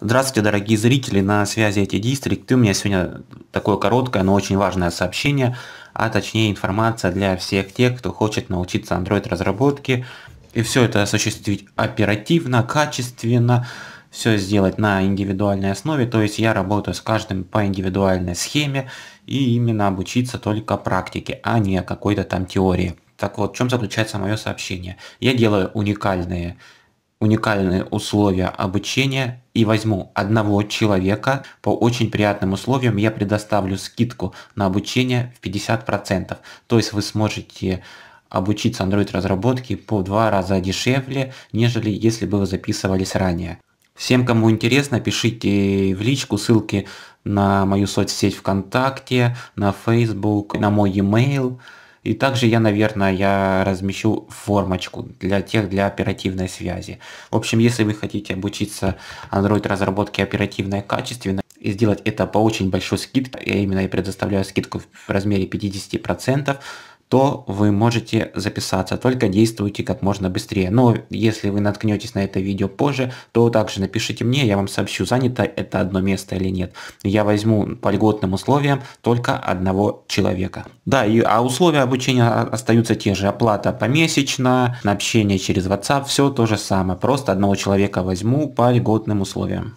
Здравствуйте, дорогие зрители, на связи эти дистрикты. У меня сегодня такое короткое, но очень важное сообщение, а точнее информация для всех тех, кто хочет научиться Android разработке и все это осуществить оперативно, качественно, все сделать на индивидуальной основе, то есть я работаю с каждым по индивидуальной схеме и именно обучиться только практике, а не какой-то там теории. Так вот, в чем заключается мое сообщение? Я делаю уникальные уникальные условия обучения и возьму одного человека по очень приятным условиям, я предоставлю скидку на обучение в 50%. То есть вы сможете обучиться Android разработке по два раза дешевле, нежели если бы вы записывались ранее. Всем, кому интересно, пишите в личку ссылки на мою соцсеть ВКонтакте, на Facebook, на мой e-mail. И также я, наверное, я размещу формочку для тех, для оперативной связи. В общем, если вы хотите обучиться Android разработке оперативной качественно, и сделать это по очень большой скидке, я именно и предоставляю скидку в размере 50%, то вы можете записаться, только действуйте как можно быстрее. Но если вы наткнетесь на это видео позже, то также напишите мне, я вам сообщу, занято это одно место или нет. Я возьму по льготным условиям только одного человека. Да, и, а условия обучения остаются те же, оплата помесячно, на общение через WhatsApp, все то же самое, просто одного человека возьму по льготным условиям.